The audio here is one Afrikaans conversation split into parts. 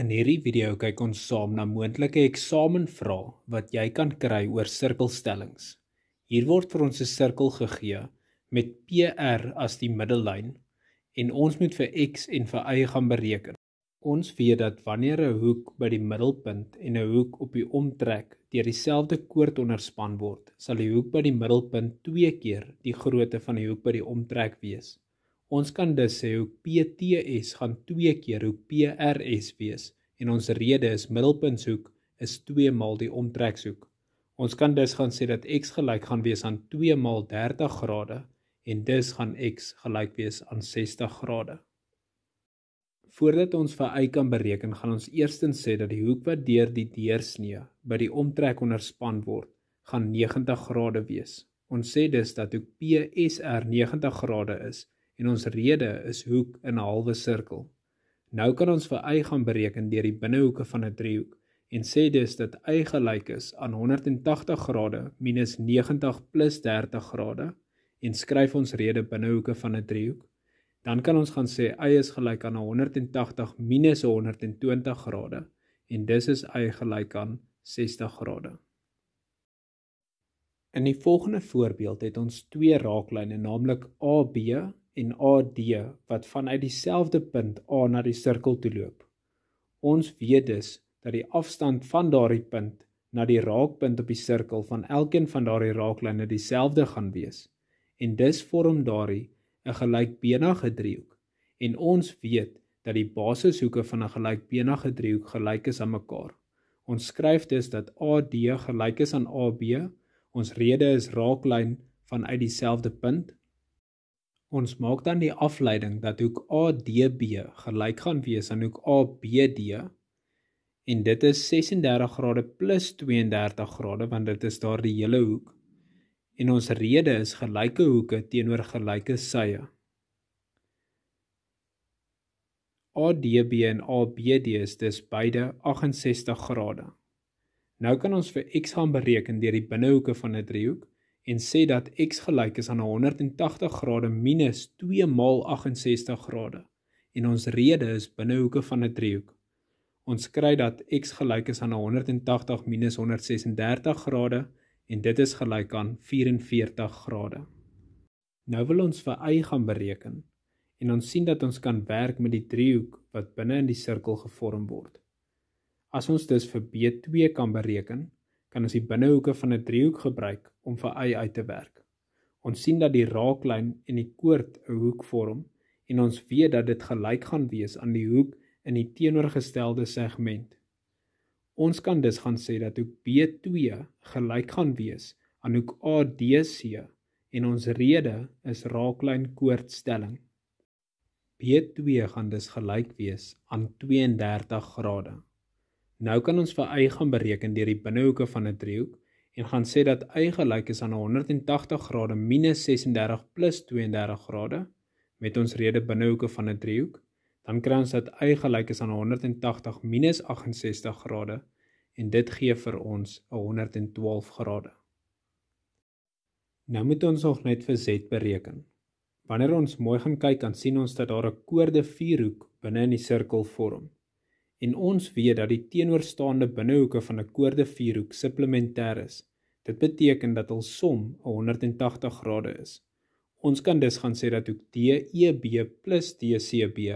In hierdie video kyk ons saam na moontlike eksamenvrae wat jy kan kry oor sirkelstellings. Hier word vir ons 'n sirkel gegee met PR as die middellyn en ons moet vir x en vir y gaan bereken. Ons weet dat wanneer 'n hoek by die middelpunt en 'n hoek op die omtrek deur dieselfde koord onderspan word, sal die hoek by die middelpunt 2 keer die grootte van die hoek by die omtrek wees. Ons kan dus sê hoe PTS gaan 2 keer hoe PRS wees en ons rede is middelpunthoek is 2 maal die omtrekshoek. Ons kan dus gaan sê dat x gelyk gaan wees aan 2 maal 30 grade en dus gaan x gelyk wees aan 60 grade. Voordat ons vir y kan bereken, gaan ons eerstens sê dat die hoek wat deur die deursnee by die omtrek onderspan word, gaan 90 grade wees. Ons sê dus dat hoek PSR 90 grade is, en ons rede is hoek in 'n halwe sirkel. Nou kan ons vir y gaan bereken deur die binnehoeke van 'n driehoek en sê dus dat y gelyk is aan 180 grade minus 90 plus 30 grade en skryf ons rede binnehoeke van 'n driehoek, dan kan ons gaan sê y is gelyk aan 180 minus 120 grade en dis is y gelyk aan 60 grade. In die volgende voorbeeld het ons twee raaklyne, naamlik AB en AD wat vanuit dieselfde punt A na die sirkel toe loop. Ons weet dus dat die afstand van daardie punt na die raakpunt op die sirkel van elkeen van daardie raaklyne dieselfde gaan wees en dus vorm daardie 'n gelykbenige driehoek. En ons weet dat die basishoeke van 'n gelykbenige driehoek gelyk is aan mekaar. Ons skryf dus dat AD gelyk is aan AB. Ons rede is raaklyn vanuit dieselfde punt Ons maak dan die afleiding dat hoek ADB gelyk gaan wees aan hoek ABD en dit is 36 grade plus 32 grade want dit is daardie hele hoek. En ons rede is gelyke hoeke teenoor gelyke sye. ADB en ABD is dus beide 68 grade. Nou kan ons vir x gaan bereken deur die binnehoeke van 'n driehoek en sê dat x gelyk is aan 180 grade minus 2 maal 68 grade en ons rede is binnehoeke van 'n driehoek. Ons kry dat x gelyk is aan 180 minus 136 grade en dit is gelyk aan 44 grade. Nou wil ons vir y gaan bereken en ons sien dat ons kan werk met die driehoek wat binne in die sirkel gevorm word. As ons dus vir b2 kan bereken, kan ons die binnehoeke van 'n driehoek gebruik om vir eie uit te werk. Ons sien dat die raaklyn en die koord 'n hoek vorm en ons weet dat dit gelyk gaan wees aan die hoek in die teenoorgestelde segment. Ons kan dus gaan sê dat hoek B2 gelyk gaan wees aan hoek ADC en ons rede is raaklyn koordstelling. B2 gaan dus gelyk wees aan 32 grade. Nou kan ons vir y gaan bereken deur die binnehoeke van 'n driehoek en gaan sê dat y gelyk is aan 180 grade minus 36 plus 32 grade met ons rede binnehoeke van 'n driehoek, dan kry ons dat y gelyk is aan 180 minus 68 grade en dit gee vir ons 'n 112 grade. Nou moet ons nog net vir z bereken. Wanneer ons mooi gaan kyk, kan sien ons dat daar 'n koorde vierhoek binne in die sirkel vorm en ons weet dat die teenoorstaande binnehoeke van 'n koorde vierhoek supplementêr is. Dit beteken dat hul som 'n 180 grade is. Ons kan dus gaan sê dat hoek DEB + DCB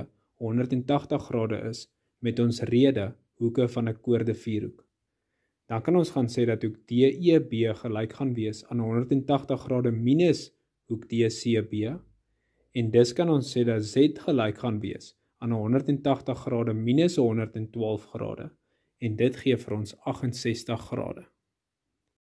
180 grade is met ons rede hoeke van 'n koorde vierhoek. Dan kan ons gaan sê dat hoek DEB gelyk gaan wees aan 180 grade minus hoek DCB en dus kan ons sê dat Z gelyk gaan wees aan aan 'n 180 grade minus 112 grade en dit gee vir ons 68 grade.